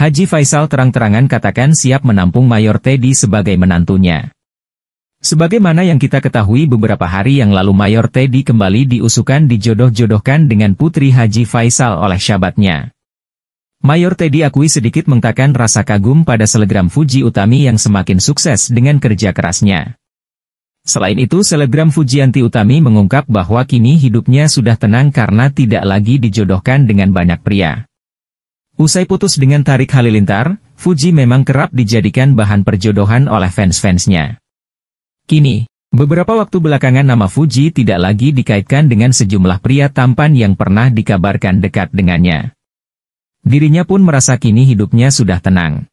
Haji Faisal terang-terangan katakan siap menampung Mayor Teddy sebagai menantunya. Sebagaimana yang kita ketahui beberapa hari yang lalu Mayor Teddy kembali diusukan dijodoh-jodohkan dengan Putri Haji Faisal oleh syabatnya. Mayor Teddy akui sedikit mengatakan rasa kagum pada selegram Fuji Utami yang semakin sukses dengan kerja kerasnya. Selain itu selegram Fujianti Utami mengungkap bahwa kini hidupnya sudah tenang karena tidak lagi dijodohkan dengan banyak pria. Usai putus dengan Tarik Halilintar, Fuji memang kerap dijadikan bahan perjodohan oleh fans-fansnya. Kini, beberapa waktu belakangan nama Fuji tidak lagi dikaitkan dengan sejumlah pria tampan yang pernah dikabarkan dekat dengannya. Dirinya pun merasa kini hidupnya sudah tenang.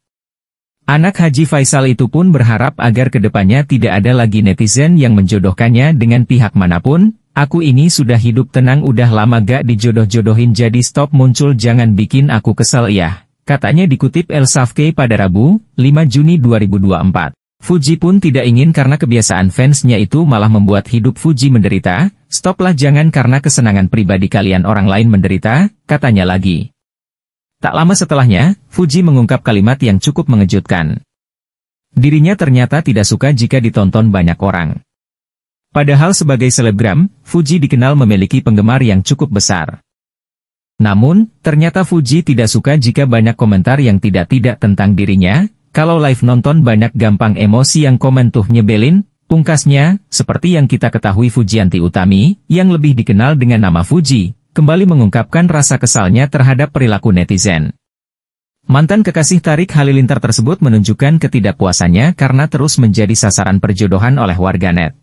Anak Haji Faisal itu pun berharap agar kedepannya tidak ada lagi netizen yang menjodohkannya dengan pihak manapun, Aku ini sudah hidup tenang udah lama gak dijodoh-jodohin jadi stop muncul jangan bikin aku kesel ya, katanya dikutip El Safke pada Rabu, 5 Juni 2024. Fuji pun tidak ingin karena kebiasaan fansnya itu malah membuat hidup Fuji menderita, stoplah jangan karena kesenangan pribadi kalian orang lain menderita, katanya lagi. Tak lama setelahnya, Fuji mengungkap kalimat yang cukup mengejutkan. Dirinya ternyata tidak suka jika ditonton banyak orang. Padahal sebagai selebgram, Fuji dikenal memiliki penggemar yang cukup besar. Namun, ternyata Fuji tidak suka jika banyak komentar yang tidak-tidak tentang dirinya, kalau live nonton banyak gampang emosi yang komen tuh nyebelin, pungkasnya, seperti yang kita ketahui Fujianti Utami, yang lebih dikenal dengan nama Fuji, kembali mengungkapkan rasa kesalnya terhadap perilaku netizen. Mantan kekasih Tarik Halilintar tersebut menunjukkan ketidakpuasannya karena terus menjadi sasaran perjodohan oleh warganet.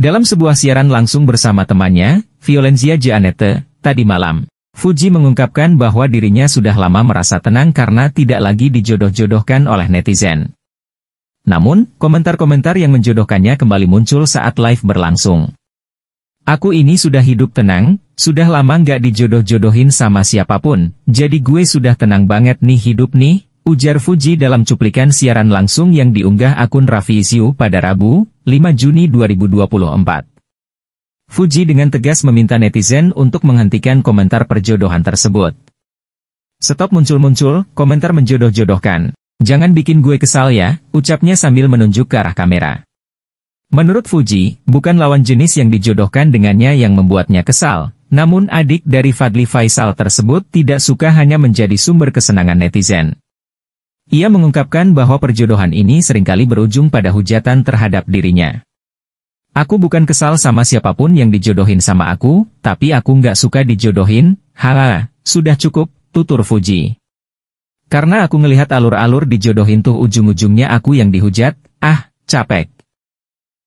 Dalam sebuah siaran langsung bersama temannya, Violencia Gianette, tadi malam, Fuji mengungkapkan bahwa dirinya sudah lama merasa tenang karena tidak lagi dijodoh-jodohkan oleh netizen. Namun, komentar-komentar yang menjodohkannya kembali muncul saat live berlangsung. Aku ini sudah hidup tenang, sudah lama nggak dijodoh-jodohin sama siapapun, jadi gue sudah tenang banget nih hidup nih, Ujar Fuji dalam cuplikan siaran langsung yang diunggah akun Raffi Isiu pada Rabu, 5 Juni 2024. Fuji dengan tegas meminta netizen untuk menghentikan komentar perjodohan tersebut. Stop muncul-muncul, komentar menjodoh-jodohkan. Jangan bikin gue kesal ya, ucapnya sambil menunjuk ke arah kamera. Menurut Fuji, bukan lawan jenis yang dijodohkan dengannya yang membuatnya kesal, namun adik dari Fadli Faisal tersebut tidak suka hanya menjadi sumber kesenangan netizen. Ia mengungkapkan bahwa perjodohan ini seringkali berujung pada hujatan terhadap dirinya. Aku bukan kesal sama siapapun yang dijodohin sama aku, tapi aku nggak suka dijodohin, haha, sudah cukup, tutur Fuji. Karena aku ngelihat alur-alur dijodohin tuh ujung-ujungnya aku yang dihujat, ah, capek.